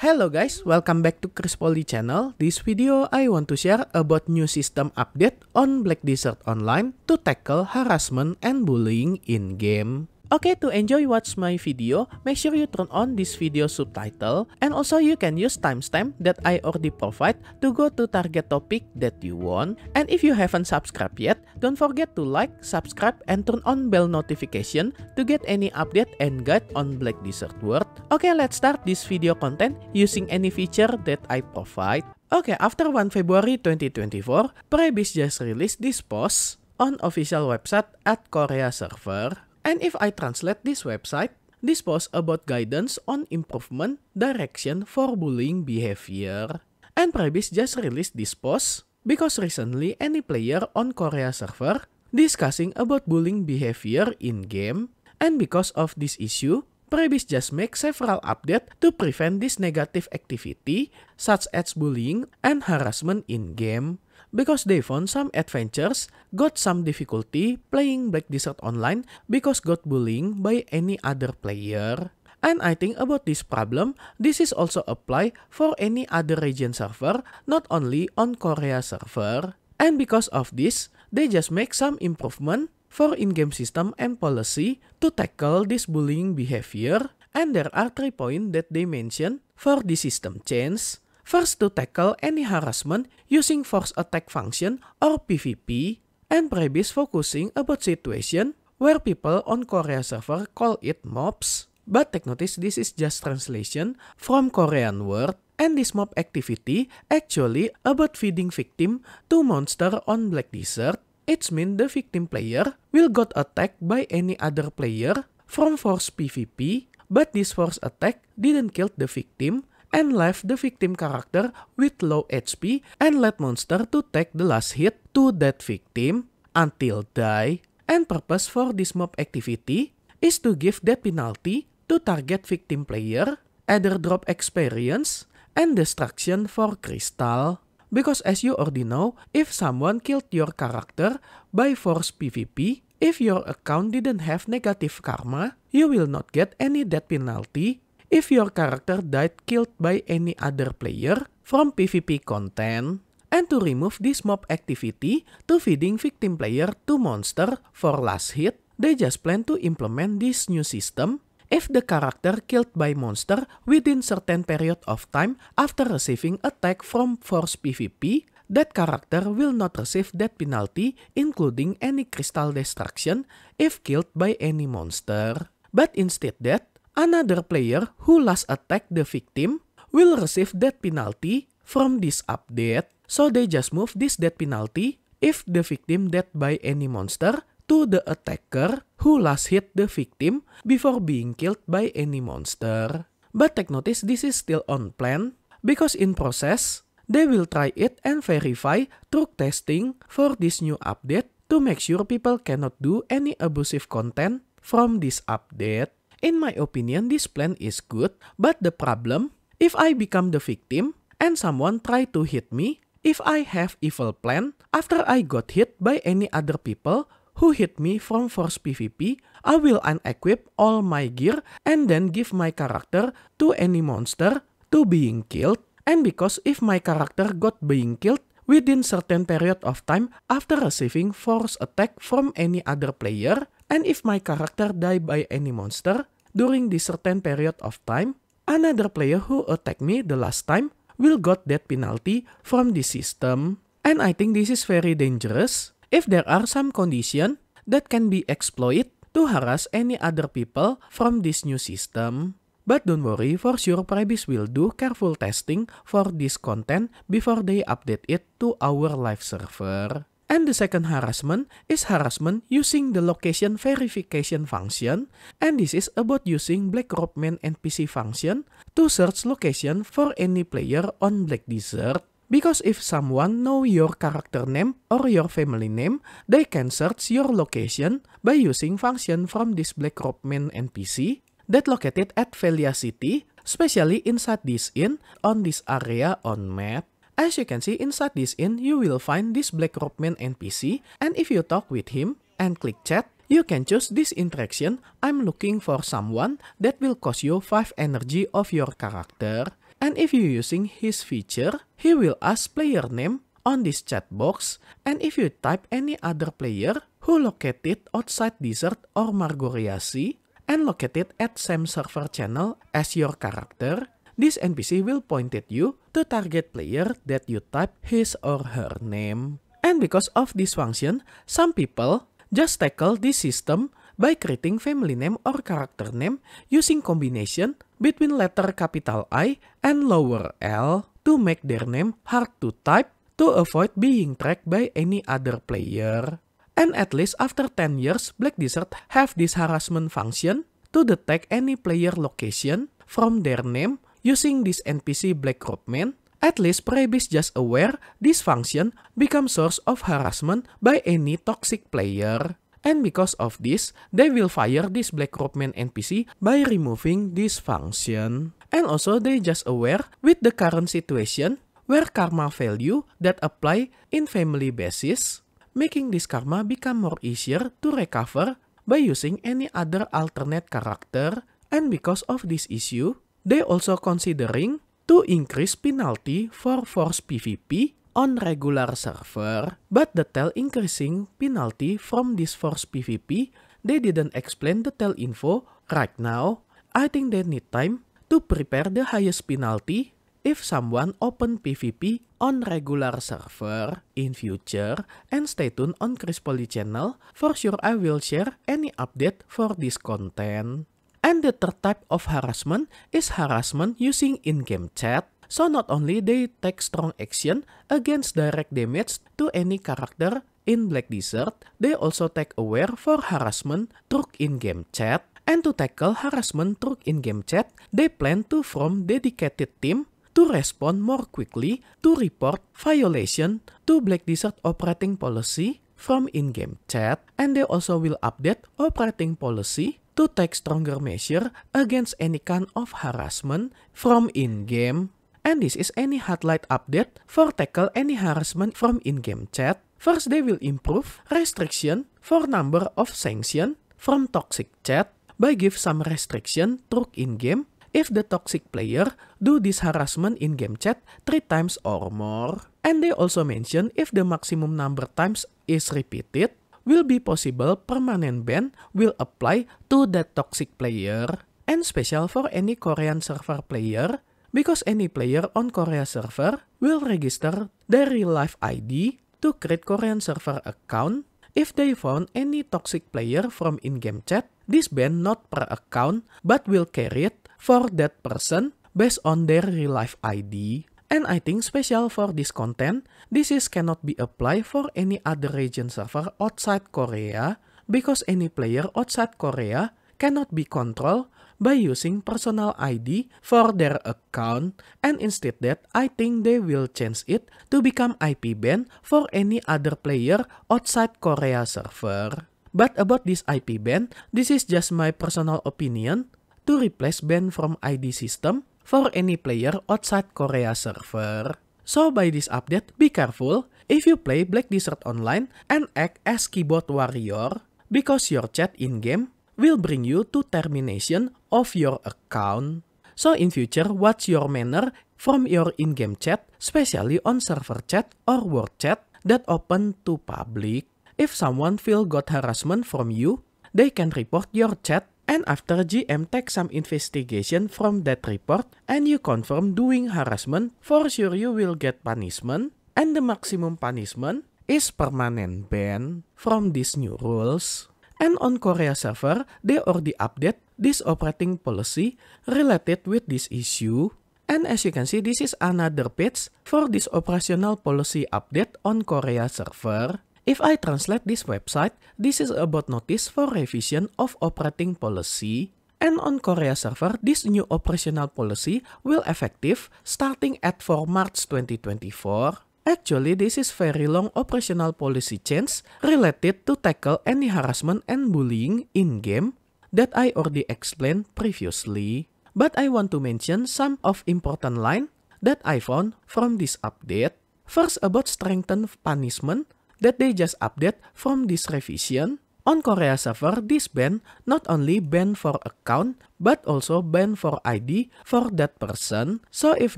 Hello guys, welcome back to Chris Poly channel. This video I want to share about new system update on Black Desert Online to tackle harassment and bullying in game. Okay, to enjoy watch my video, make sure you turn on this video subtitle and also you can use timestamp that I already provide to go to target topic that you want. And if you haven't subscribed yet, don't forget to like, subscribe, and turn on bell notification to get any update and guide on Black Desert World. Okay, let's start this video content using any feature that I provide. Okay, after 1 February 2024, Prebis just released this post on official website at Korea server And if I translate this website, this post about guidance on improvement direction for bullying behavior. And Prebis just released this post because recently any player on Korea server discussing about bullying behavior in game. And because of this issue, Prebis just make several update to prevent this negative activity such as bullying and harassment in game because they found some adventures, got some difficulty playing Black Desert Online because got bullying by any other player. And I think about this problem, this is also apply for any other region server, not only on Korea server. And because of this, they just make some improvement for in-game system and policy to tackle this bullying behavior. And there are three points that they mention for the system change. First to tackle any harassment using force attack function or PVP and previous focusing about situation where people on Korea server call it mobs. But take notice this is just translation from Korean word and this mob activity actually about feeding victim to monster on Black Desert. It's mean the victim player will got attacked by any other player from force PvP but this force attack didn't kill the victim and left the victim character with low HP and let monster to take the last hit to that victim until die. And purpose for this mob activity is to give that penalty to target victim player, either drop experience, and destruction for crystal. Because as you already know, if someone killed your character by force PvP, if your account didn't have negative karma, you will not get any death penalty if your character died killed by any other player from PvP content, and to remove this mob activity to feeding victim player to monster for last hit, they just plan to implement this new system if the character killed by monster within certain period of time after receiving attack from force PvP, that character will not receive that penalty including any crystal destruction if killed by any monster. But instead that, Another player who last attacked the victim will receive that penalty from this update, so they just move this death penalty if the victim dead by any monster to the attacker who last hit the victim before being killed by any monster. But take notice this is still on plan, because in process, they will try it and verify through testing for this new update to make sure people cannot do any abusive content from this update. In my opinion, this plan is good, but the problem, if I become the victim and someone try to hit me, if I have evil plan, after I got hit by any other people who hit me from Force PvP, I will unequip all my gear and then give my character to any monster to being killed. And because if my character got being killed within certain period of time after receiving force attack from any other player, and if my character die by any monster during this certain period of time, another player who attacked me the last time will got that penalty from this system. And I think this is very dangerous if there are some condition that can be exploited to harass any other people from this new system. But don't worry, for sure Prebis will do careful testing for this content before they update it to our live server. And the second harassment is harassment using the location verification function, and this is about using BlackRock NPC function to search location for any player on Black Desert. Because if someone know your character name or your family name, they can search your location by using function from this BlackRock NPC that located at Velia City, especially inside this inn on this area on map. As you can see, inside this inn, you will find this Black man NPC, and if you talk with him and click chat, you can choose this interaction, I'm looking for someone that will cost you 5 energy of your character. And if you're using his feature, he will ask player name on this chat box, and if you type any other player who located outside Desert or Margoriasi and located at same server channel as your character, this NPC will point at you to target player that you type his or her name. And because of this function, some people just tackle this system by creating family name or character name using combination between letter capital I and lower L to make their name hard to type to avoid being tracked by any other player. And at least after 10 years, Black Desert have this harassment function to detect any player location from their name Using this NPC Black Robe Man, at least Preb is just aware this function becomes source of harassment by any toxic player. And because of this, they will fire this Black Robe Man NPC by removing this function. And also they just aware with the current situation where karma value that apply in family basis, making this karma become more easier to recover by using any other alternate character. And because of this issue, they also considering to increase penalty for force PVP on regular server, but the tell increasing penalty from this force PVP, they didn't explain the tell info right now. I think they need time to prepare the highest penalty if someone open PVP on regular server in future and stay tuned on Chris Poly channel. For sure I will share any update for this content. And the third type of harassment is harassment using in-game chat. So not only they take strong action against direct damage to any character in Black Desert, they also take aware for harassment through in-game chat. And to tackle harassment through in-game chat, they plan to form dedicated team to respond more quickly to report violation to Black Desert operating policy from in-game chat and they also will update operating policy to take stronger measure against any kind of harassment from in-game. And this is any highlight update for tackle any harassment from in-game chat. First, they will improve restriction for number of sanction from toxic chat by give some restriction through in-game if the toxic player do this harassment in game chat three times or more. And they also mention if the maximum number times is repeated, will be possible permanent ban will apply to that toxic player and special for any Korean server player because any player on Korea server will register their real life ID to create Korean server account if they found any toxic player from in-game chat. This ban not per account but will carry it for that person based on their real life ID. And I think special for this content, this is cannot be applied for any other region server outside Korea because any player outside Korea cannot be controlled by using personal ID for their account and instead that I think they will change it to become IP ban for any other player outside Korea server. But about this IP ban, this is just my personal opinion to replace ban from ID system for any player outside Korea server. So by this update, be careful if you play Black Desert Online and act as keyboard warrior because your chat in-game will bring you to termination of your account. So in future, watch your manner from your in-game chat, especially on server chat or world chat that open to public. If someone feel got harassment from you, they can report your chat And after GM takes some investigation from that report and you confirm doing harassment, for sure you will get punishment. And the maximum punishment is permanent ban from these new rules. And on Korea server, they already update this operating policy related with this issue. And as you can see, this is another page for this operational policy update on Korea server. If I translate this website, this is about notice for revision of operating policy and on Korea server, this new operational policy will effective starting at 4 March 2024. Actually, this is very long operational policy change related to tackle any harassment and bullying in-game that I already explained previously. But I want to mention some of important line that I found from this update. First about strengthened punishment that they just update from this revision. On Korea server, this ban not only ban for account, but also ban for ID for that person. So if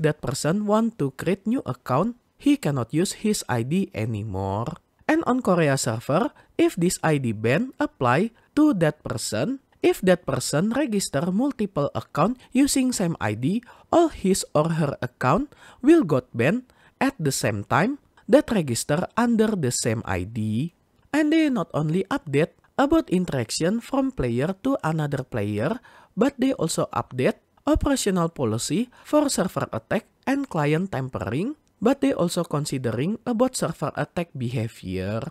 that person want to create new account, he cannot use his ID anymore. And on Korea server, if this ID ban apply to that person, if that person register multiple account using same ID, all his or her account will got banned at the same time that register under the same ID and they not only update about interaction from player to another player but they also update operational policy for server attack and client tampering but they also considering about server attack behavior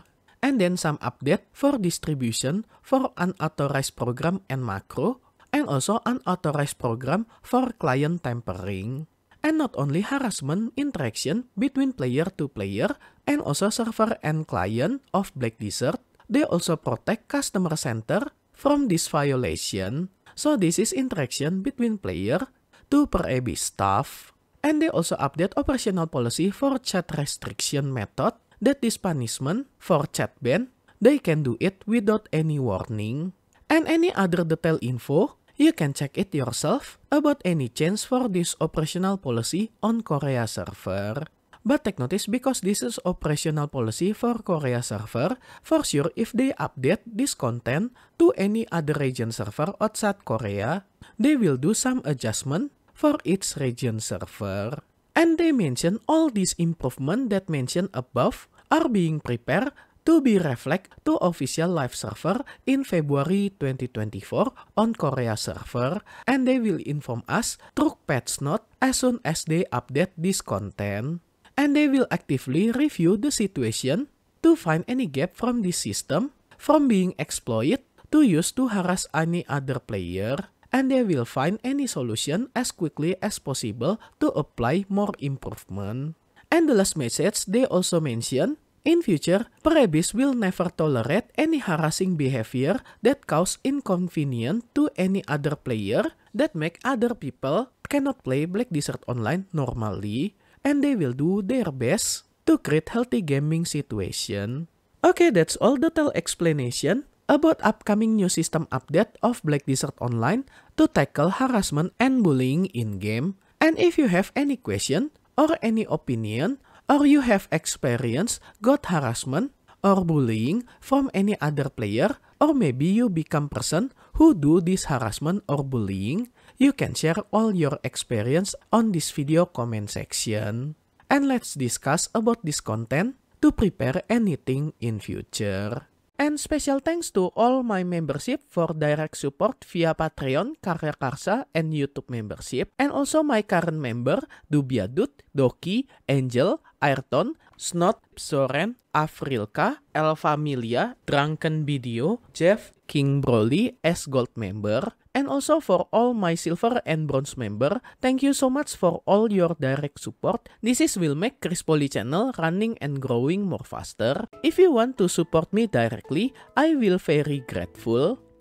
and then some update for distribution for unauthorized program and macro and also unauthorized program for client tampering. and not only harassment interaction between player to player and also server and client of Black Desert, they also protect customer center from this violation. So this is interaction between player to per AB staff. And they also update operational policy for chat restriction method that this punishment for chat ban, they can do it without any warning. And any other detail info You can check it yourself about any change for this operational policy on Korea server. But take notice because this is operational policy for Korea server, for sure if they update this content to any other region server outside Korea, they will do some adjustment for its region server. And they mention all these improvement that mentioned above are being prepared to be reflect to official live server in February 2024 on Korea server and they will inform us through patch note as soon as they update this content. And they will actively review the situation to find any gap from this system from being exploited to use to harass any other player and they will find any solution as quickly as possible to apply more improvement. And the last message they also mention In future, Prebis will never tolerate any harassing behavior that cause inconvenience to any other player that make other people cannot play Black Desert Online normally and they will do their best to create healthy gaming situation. Okay, that's all the tell explanation about upcoming new system update of Black Desert Online to tackle harassment and bullying in game. And if you have any question or any opinion or you have experience got harassment or bullying from any other player or maybe you become person who do this harassment or bullying, you can share all your experience on this video comment section. And let's discuss about this content to prepare anything in future. And special thanks to all my membership for direct support via Patreon, Karya Karsa, and YouTube membership. And also my current member, Dubia Dut, Doki, Angel, Ayrton, Snot, Soren, Afrilka, Familia, Drunken Video, Jeff, King Broly S gold member, and also for all my silver and bronze member, thank you so much for all your direct support. This is will make Chris Poly channel running and growing more faster. If you want to support me directly, I will very grateful.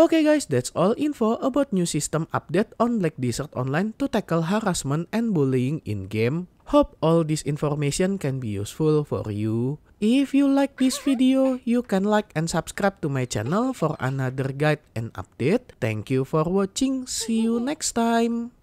Okay guys, that's all info about new system update on Black Desert Online to tackle harassment and bullying in game. Hope all this information can be useful for you. If you like this video, you can like and subscribe to my channel for another guide and update. Thank you for watching. See you next time.